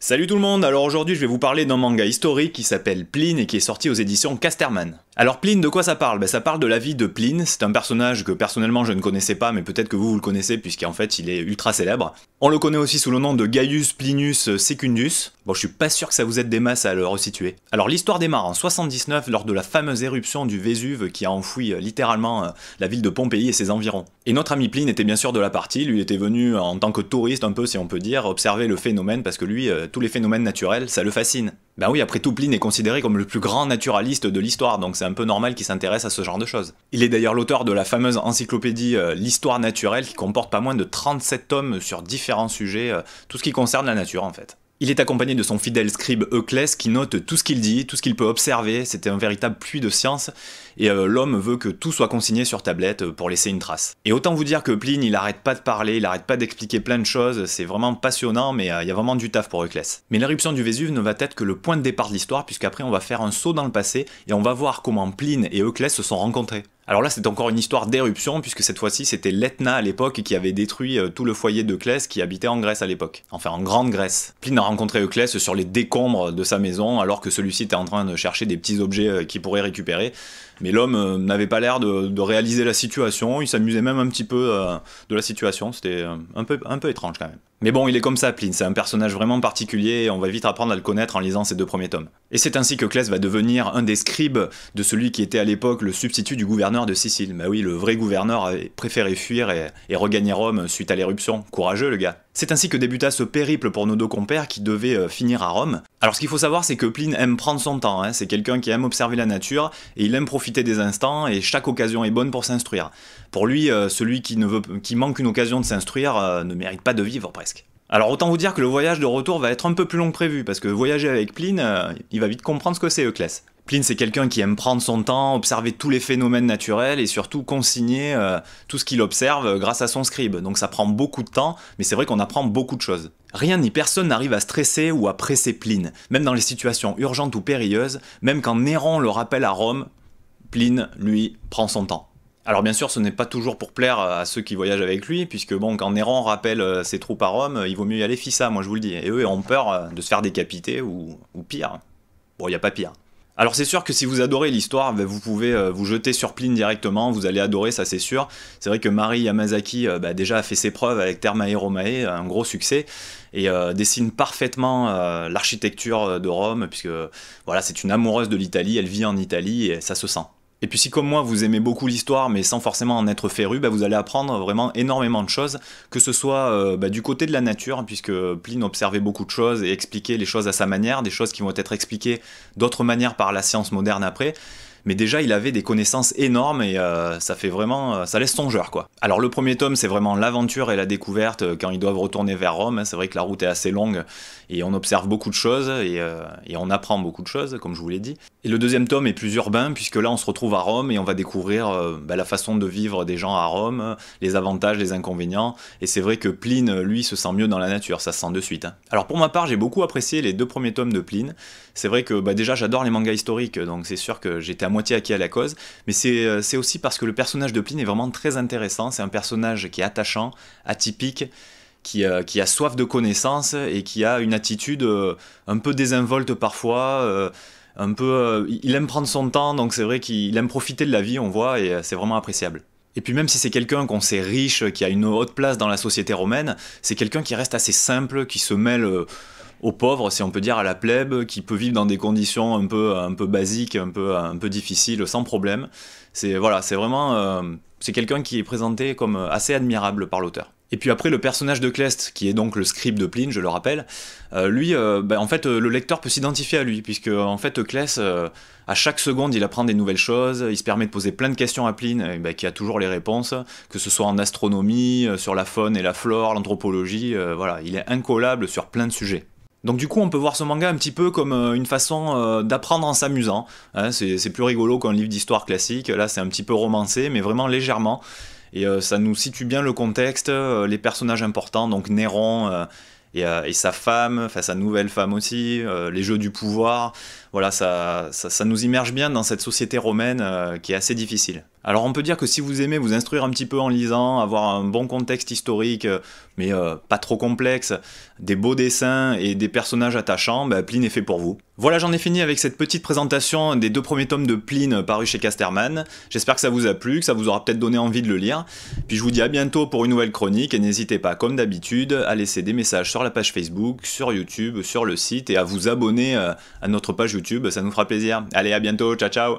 Salut tout le monde, alors aujourd'hui je vais vous parler d'un manga historique qui s'appelle Pline et qui est sorti aux éditions Casterman. Alors Pline, de quoi ça parle ben, Ça parle de la vie de Pline, c'est un personnage que personnellement je ne connaissais pas, mais peut-être que vous, vous le connaissez, puisqu'en fait il est ultra célèbre. On le connaît aussi sous le nom de Gaius Plinius Secundus. Bon, je suis pas sûr que ça vous aide des masses à le resituer. Alors l'histoire démarre en 79 lors de la fameuse éruption du Vésuve qui a enfoui euh, littéralement euh, la ville de Pompéi et ses environs. Et notre ami Pline était bien sûr de la partie, lui était venu euh, en tant que touriste un peu si on peut dire, observer le phénomène parce que lui, tous les phénomènes naturels, ça le fascine. Ben oui, après tout, est considéré comme le plus grand naturaliste de l'histoire, donc c'est un peu normal qu'il s'intéresse à ce genre de choses. Il est d'ailleurs l'auteur de la fameuse encyclopédie euh, L'histoire naturelle qui comporte pas moins de 37 tomes sur différents sujets, euh, tout ce qui concerne la nature en fait. Il est accompagné de son fidèle scribe Euclès qui note tout ce qu'il dit, tout ce qu'il peut observer, c'était un véritable puits de science, et euh, l'homme veut que tout soit consigné sur tablette euh, pour laisser une trace. Et autant vous dire que Pline, il arrête pas de parler, il arrête pas d'expliquer plein de choses, c'est vraiment passionnant, mais euh, il y a vraiment du taf pour Euclès. Mais l'éruption du Vésuve ne va être que le point de départ de l'histoire, puisqu'après on va faire un saut dans le passé, et on va voir comment Pline et Euclès se sont rencontrés. Alors là, c'est encore une histoire d'éruption, puisque cette fois-ci, c'était l'Etna à l'époque qui avait détruit euh, tout le foyer d'Euclès qui habitait en Grèce à l'époque, enfin en Grande Grèce. Pline a rencontré Euclès sur les décombres de sa maison, alors que celui-ci était en train de chercher des petits objets euh, qu'il pourrait récupérer. Mais l'homme euh, n'avait pas l'air de, réaliser la situation, il s'amusait même un petit peu de la situation, c'était un peu, un peu étrange quand même. Mais bon, il est comme ça, Pline, c'est un personnage vraiment particulier, et on va vite apprendre à le connaître en lisant ses deux premiers tomes. Et c'est ainsi que Clès va devenir un des scribes de celui qui était à l'époque le substitut du gouverneur de Sicile. Bah oui, le vrai gouverneur avait préféré fuir et, regagner Rome suite à l'éruption. Courageux le gars. C'est ainsi que débuta ce périple pour nos deux compères qui devaient euh, finir à Rome. Alors ce qu'il faut savoir c'est que Pline aime prendre son temps, hein. c'est quelqu'un qui aime observer la nature et il aime profiter des instants et chaque occasion est bonne pour s'instruire. Pour lui, euh, celui qui, ne veut, qui manque une occasion de s'instruire euh, ne mérite pas de vivre presque. Alors autant vous dire que le voyage de retour va être un peu plus long que prévu, parce que voyager avec Pline, euh, il va vite comprendre ce que c'est Euclès. Pline, c'est quelqu'un qui aime prendre son temps, observer tous les phénomènes naturels et surtout consigner euh, tout ce qu'il observe grâce à son scribe. Donc ça prend beaucoup de temps, mais c'est vrai qu'on apprend beaucoup de choses. Rien ni personne n'arrive à stresser ou à presser Pline, même dans les situations urgentes ou périlleuses, même quand Néron le rappelle à Rome, Pline, lui, prend son temps. Alors bien sûr, ce n'est pas toujours pour plaire à ceux qui voyagent avec lui, puisque bon, quand Néron rappelle euh, ses troupes à Rome, il vaut mieux y aller fissa, moi je vous le dis. Et eux ont peur euh, de se faire décapiter ou, ou pire. Bon, il n'y a pas pire. Alors c'est sûr que si vous adorez l'histoire, ben, vous pouvez euh, vous jeter sur Pline directement, vous allez adorer, ça c'est sûr. C'est vrai que Marie Yamazaki ben, déjà a fait ses preuves avec Termae Romae, un gros succès, et dessine parfaitement l'architecture de Rome, puisque voilà, c'est une amoureuse de l'Italie, elle vit en Italie et ça se sent. Et puis si comme moi vous aimez beaucoup l'histoire mais sans forcément en être féru, bah, vous allez apprendre vraiment énormément de choses, que ce soit euh, bah, du côté de la nature, puisque Pline observait beaucoup de choses et expliquait les choses à sa manière, des choses qui vont être expliquées d'autres manières par la science moderne après, mais déjà il avait des connaissances énormes et euh, ça fait vraiment, euh, ça laisse songeur quoi. Alors le premier tome c'est vraiment l'aventure et la découverte euh, quand ils doivent retourner vers Rome, c'est vrai que la route est assez longue et on observe beaucoup de choses et, on apprend beaucoup de choses comme je vous l'ai dit. Et le deuxième tome est plus urbain puisque là on se retrouve à Rome et on va découvrir bah, la façon de vivre des gens à Rome, les avantages, les inconvénients et c'est vrai que Pline lui se sent mieux dans la nature, ça se sent de suite. Hein. Alors pour ma part j'ai beaucoup apprécié les deux premiers tomes de Pline, c'est vrai que bah, déjà j'adore les mangas historiques donc c'est sûr que j'étais à moitié à qui la cause, mais euh, c'est aussi parce que le personnage de Pline est vraiment très intéressant, c'est un personnage qui est attachant, atypique, qui, euh, qui, a soif de connaissances et qui a une attitude euh, un peu désinvolte parfois. un peu, il aime prendre son temps, donc c'est vrai qu'il aime profiter de la vie, on voit, et c'est vraiment appréciable. Et puis même si c'est quelqu'un qu'on sait riche, qui a une haute place dans la société romaine, c'est quelqu'un qui reste assez simple, qui se mêle aux pauvres, si on peut dire à la plèbe, qui peut vivre dans des conditions un peu, un peu basiques, un peu, un peu difficiles, sans problème. C'est voilà, c'est vraiment euh, c'est quelqu'un qui est présenté comme assez admirable par l'auteur. Et puis après, le personnage de Clest, qui est donc le scribe de Pline, je le rappelle, euh, lui, euh, ben, en fait, le lecteur peut s'identifier à lui, puisque en fait, Clest, à chaque seconde, il apprend des nouvelles choses, il se permet de poser plein de questions à Pline, ben, qui a toujours les réponses, que ce soit en astronomie, sur la faune et la flore, l'anthropologie, voilà, il est incollable sur plein de sujets. Donc du coup, on peut voir ce manga un petit peu comme euh, une façon euh, d'apprendre en s'amusant. Hein. c'est plus rigolo qu'un livre d'histoire classique. Là, c'est un petit peu romancé, mais vraiment légèrement. Et euh, ça nous situe bien le contexte, les personnages importants, donc Néron et, sa femme, enfin sa nouvelle femme aussi, les jeux du pouvoir. Voilà, ça nous immerge bien dans cette société romaine qui est assez difficile. Alors on peut dire que si vous aimez vous instruire un petit peu en lisant, avoir un bon contexte historique, euh, mais euh, pas trop complexe, des beaux dessins et des personnages attachants, ben, Pline est fait pour vous. Voilà, j'en ai fini avec cette petite présentation des deux premiers tomes de Pline parus chez Casterman. J'espère que ça vous a plu, que ça vous aura peut-être donné envie de le lire. Puis je vous dis à bientôt pour une nouvelle chronique et n'hésitez pas, comme d'habitude, à laisser des messages sur la page Facebook, sur YouTube, sur le site et à vous abonner euh, à notre page YouTube, ça nous fera plaisir. Allez, à bientôt, ciao ciao